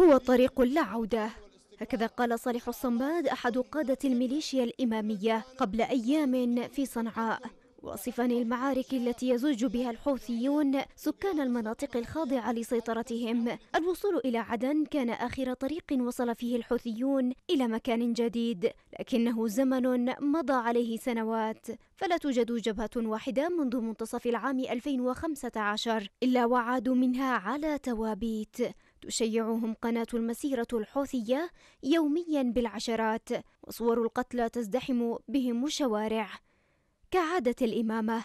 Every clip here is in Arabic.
هو طريق لا عودة هكذا قال صالح الصمباد أحد قادة الميليشيا الإمامية قبل أيام في صنعاء وصفا المعارك التي يزج بها الحوثيون سكان المناطق الخاضعة لسيطرتهم الوصول إلى عدن كان آخر طريق وصل فيه الحوثيون إلى مكان جديد لكنه زمن مضى عليه سنوات فلا توجد جبهة واحدة منذ منتصف العام 2015 إلا وعادوا منها على توابيت تشيعهم قناة المسيرة الحوثية يوميا بالعشرات وصور القتلى تزدحم بهم الشوارع كعادة الإمامة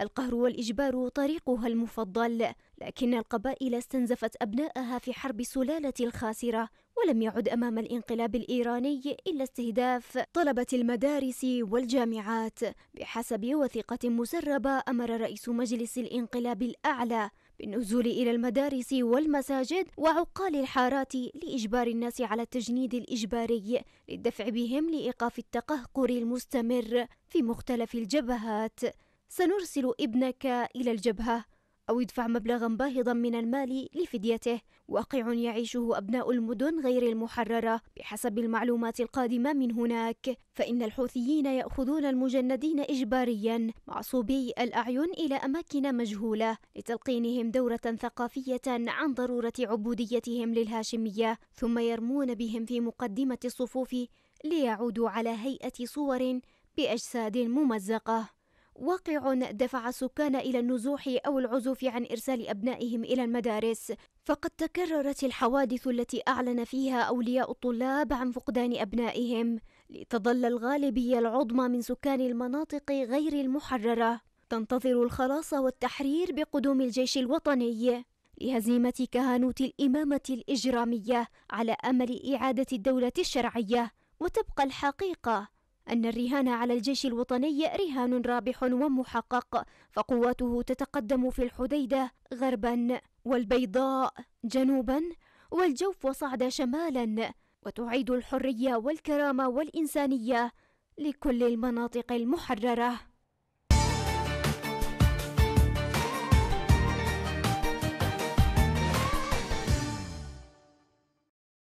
القهر والإجبار طريقها المفضل لكن القبائل استنزفت أبناءها في حرب السلالة الخاسرة ولم يعد أمام الانقلاب الإيراني إلا استهداف طلبة المدارس والجامعات بحسب وثيقة مسربة أمر رئيس مجلس الانقلاب الأعلى بالنزول إلى المدارس والمساجد وعقال الحارات لإجبار الناس على التجنيد الإجباري للدفع بهم لإيقاف التقهقر المستمر في مختلف الجبهات سنرسل ابنك إلى الجبهة أو يدفع مبلغا باهظا من المال لفديته واقع يعيشه أبناء المدن غير المحررة بحسب المعلومات القادمة من هناك فإن الحوثيين يأخذون المجندين إجباريا معصوبي الأعين إلى أماكن مجهولة لتلقينهم دورة ثقافية عن ضرورة عبوديتهم للهاشمية ثم يرمون بهم في مقدمة الصفوف ليعودوا على هيئة صور بأجساد ممزقة واقع دفع السكان إلى النزوح أو العزوف عن إرسال أبنائهم إلى المدارس فقد تكررت الحوادث التي أعلن فيها أولياء الطلاب عن فقدان أبنائهم لتظل الغالبية العظمى من سكان المناطق غير المحررة تنتظر الخلاص والتحرير بقدوم الجيش الوطني لهزيمة كهنوت الإمامة الإجرامية على أمل إعادة الدولة الشرعية وتبقى الحقيقة أن الرهان على الجيش الوطني رهان رابح ومحقق فقواته تتقدم في الحديدة غربا والبيضاء جنوبا والجوف وصعد شمالا وتعيد الحرية والكرامة والإنسانية لكل المناطق المحررة